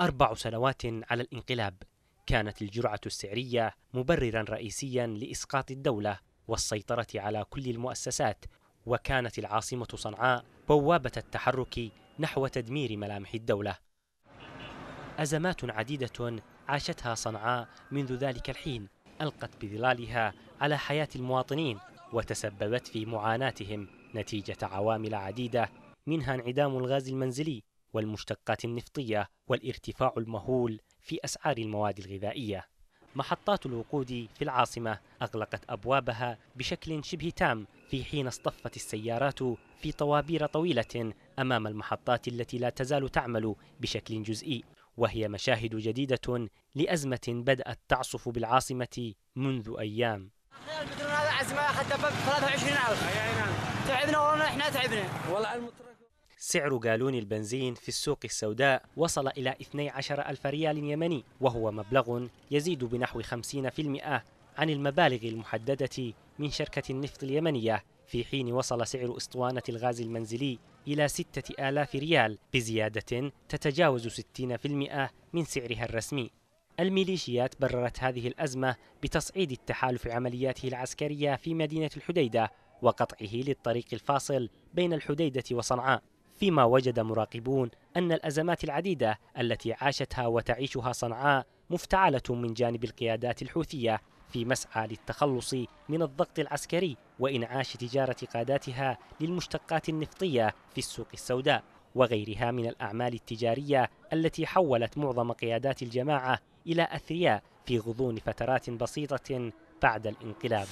أربع سنوات على الانقلاب كانت الجرعة السعرية مبررا رئيسيا لإسقاط الدولة والسيطرة على كل المؤسسات وكانت العاصمة صنعاء بوابة التحرك نحو تدمير ملامح الدولة أزمات عديدة عاشتها صنعاء منذ ذلك الحين ألقت بظلالها على حياة المواطنين وتسببت في معاناتهم نتيجة عوامل عديدة منها انعدام الغاز المنزلي والمشتقات النفطية والارتفاع المهول في أسعار المواد الغذائية محطات الوقود في العاصمة أغلقت أبوابها بشكل شبه تام في حين اصطفت السيارات في طوابير طويلة أمام المحطات التي لا تزال تعمل بشكل جزئي وهي مشاهد جديدة لأزمة بدأت تعصف بالعاصمة منذ أيام هذا أزمة 23 تعبنا والله إحنا تعبنا والله سعر جالون البنزين في السوق السوداء وصل إلى 12 ألف ريال يمني وهو مبلغ يزيد بنحو 50% عن المبالغ المحددة من شركة النفط اليمنية في حين وصل سعر أسطوانة الغاز المنزلي إلى 6000 ريال بزيادة تتجاوز 60% من سعرها الرسمي الميليشيات بررت هذه الأزمة بتصعيد التحالف عملياته العسكرية في مدينة الحديدة وقطعه للطريق الفاصل بين الحديدة وصنعاء فيما وجد مراقبون أن الأزمات العديدة التي عاشتها وتعيشها صنعاء مفتعلة من جانب القيادات الحوثية في مسعى للتخلص من الضغط العسكري وإنعاش تجارة قاداتها للمشتقات النفطية في السوق السوداء وغيرها من الأعمال التجارية التي حولت معظم قيادات الجماعة إلى أثرياء في غضون فترات بسيطة بعد الانقلاب